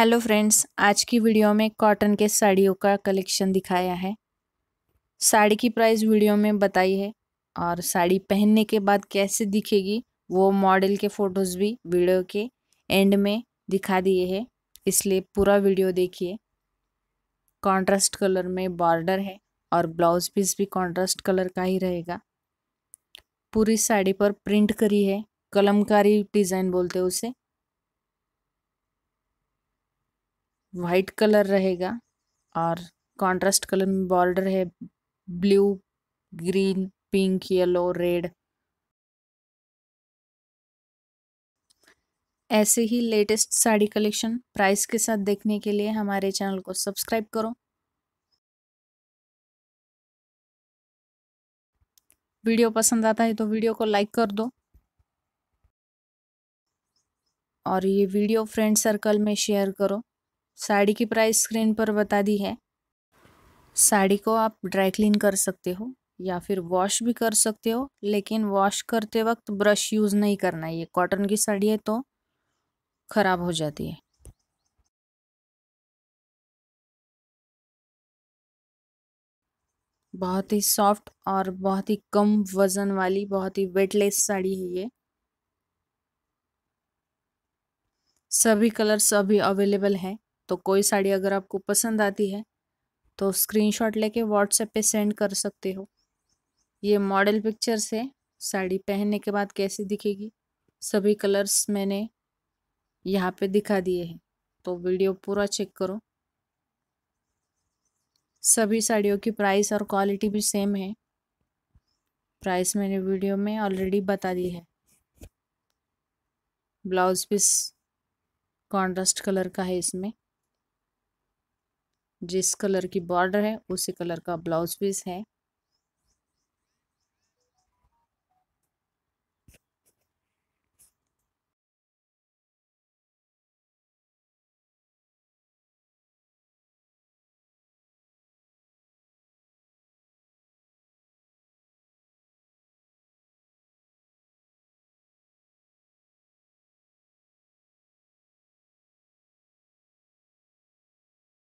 hello friends आज की video में कॉटन के साड़ियों का कलेक्शन दिखाया है साड़ी की प्राइस वीडियो में बताई है और साड़ी पहनने के बाद कैसे दिखेगी वो मॉडल के फ़ोटोज़ भी वीडियो के एंड में दिखा दिए हैं इसलिए पूरा वीडियो देखिए कॉन्ट्रास्ट कलर में बॉर्डर है और ब्लाउज़ पीस भी कॉन्ट्रास्ट कलर का ही रहेगा पूरी साड़ी पर प्रिंट करी है कलमकारी डिज़ाइन बोलते हैं उसे वाइट कलर रहेगा और कंट्रास्ट कलर में बॉर्डर है blue green pink yellow red ऐसे ही लेटेस्ट साड़ी कलेक्शन प्राइस के साथ देखने के लिए हमारे चैनल को सब्सक्राइब करो वीडियो पसंद आता है तो वीडियो को लाइक कर दो और ये वीडियो फ्रेंड सर्कल में शेयर करो साड़ी की प्राइस स्क्रीन पर बता दी है साड़ी को आप ड्राई क्लीन कर सकते हो या फिर वॉश भी कर सकते हो लेकिन वॉश करते वक्त ब्रश यूज़ नहीं करना ये कॉटन की साड़ी है तो ख़राब हो जाती है बहुत ही सॉफ्ट और बहुत ही कम वज़न वाली बहुत ही वेटलेस साड़ी है ये सभी कलर्स अभी अवेलेबल हैं तो कोई साड़ी अगर आपको पसंद आती है तो स्क्रीनशॉट लेके व्हाट्सएप पे सेंड कर सकते हो ये मॉडल पिक्चर्स है साड़ी पहनने के बाद कैसी दिखेगी सभी कलर्स मैंने यहाँ पे दिखा दिए हैं तो वीडियो पूरा चेक करो सभी साड़ियों की प्राइस और क्वालिटी भी सेम है प्राइस मैंने वीडियो में ऑलरेडी बता दी है ब्लाउज पीस कॉन्ट्रास्ट कलर का है इसमें जिस कलर की बॉर्डर है उसी कलर का ब्लाउज पीस है